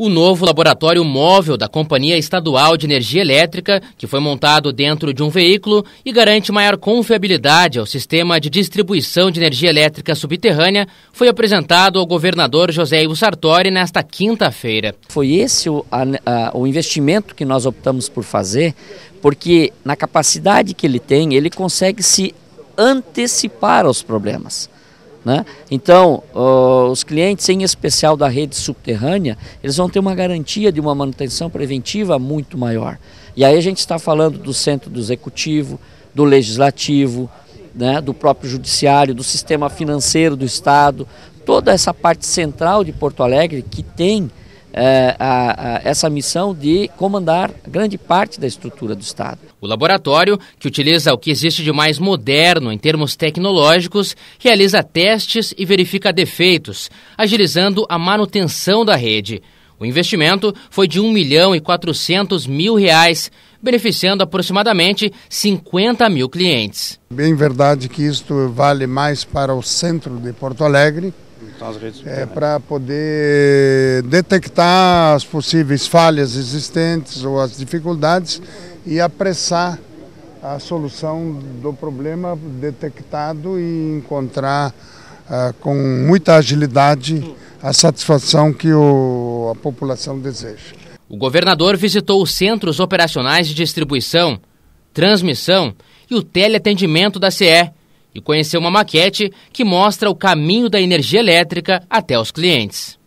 O novo laboratório móvel da Companhia Estadual de Energia Elétrica, que foi montado dentro de um veículo e garante maior confiabilidade ao sistema de distribuição de energia elétrica subterrânea, foi apresentado ao governador José Ivo Sartori nesta quinta-feira. Foi esse o, a, a, o investimento que nós optamos por fazer, porque na capacidade que ele tem, ele consegue se antecipar aos problemas. Né? Então, uh, os clientes, em especial da rede subterrânea, eles vão ter uma garantia de uma manutenção preventiva muito maior. E aí a gente está falando do centro do executivo, do legislativo, né, do próprio judiciário, do sistema financeiro do Estado, toda essa parte central de Porto Alegre que tem é, a, a, essa missão de comandar grande parte da estrutura do Estado. O laboratório, que utiliza o que existe de mais moderno em termos tecnológicos, realiza testes e verifica defeitos, agilizando a manutenção da rede. O investimento foi de 1 milhão e 400 mil reais, beneficiando aproximadamente 50 mil clientes. Bem verdade que isto vale mais para o centro de Porto Alegre, Tá, é, para poder detectar as possíveis falhas existentes ou as dificuldades e apressar a solução do problema detectado e encontrar ah, com muita agilidade a satisfação que o, a população deseja. O governador visitou os centros operacionais de distribuição, transmissão e o teleatendimento da CE e conhecer uma maquete que mostra o caminho da energia elétrica até os clientes.